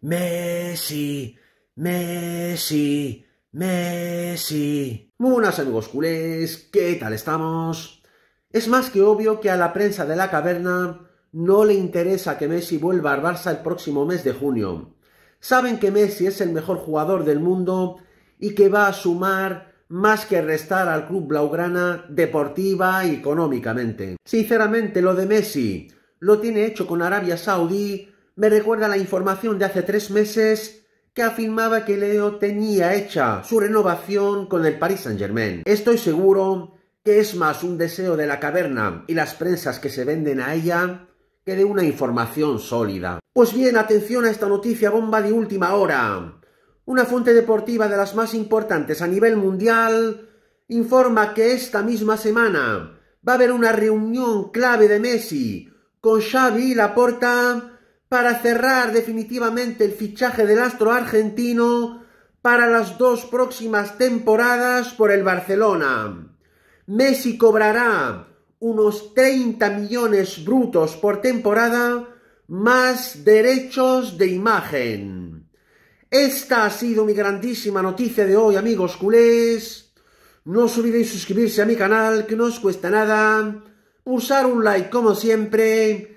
Messi, Messi, Messi. ¡Munas amigos culés, ¿qué tal estamos? Es más que obvio que a la prensa de la caverna no le interesa que Messi vuelva a Barça el próximo mes de junio. Saben que Messi es el mejor jugador del mundo y que va a sumar más que restar al club blaugrana deportiva y económicamente. Sinceramente, lo de Messi lo tiene hecho con Arabia Saudí me recuerda la información de hace tres meses que afirmaba que Leo tenía hecha su renovación con el Paris Saint-Germain. Estoy seguro que es más un deseo de la caverna y las prensas que se venden a ella que de una información sólida. Pues bien, atención a esta noticia bomba de última hora. Una fuente deportiva de las más importantes a nivel mundial informa que esta misma semana va a haber una reunión clave de Messi con Xavi Laporta para cerrar definitivamente el fichaje del astro argentino para las dos próximas temporadas por el Barcelona. Messi cobrará unos 30 millones brutos por temporada más derechos de imagen. Esta ha sido mi grandísima noticia de hoy, amigos culés. No os olvidéis suscribirse a mi canal, que no os cuesta nada. Usar un like como siempre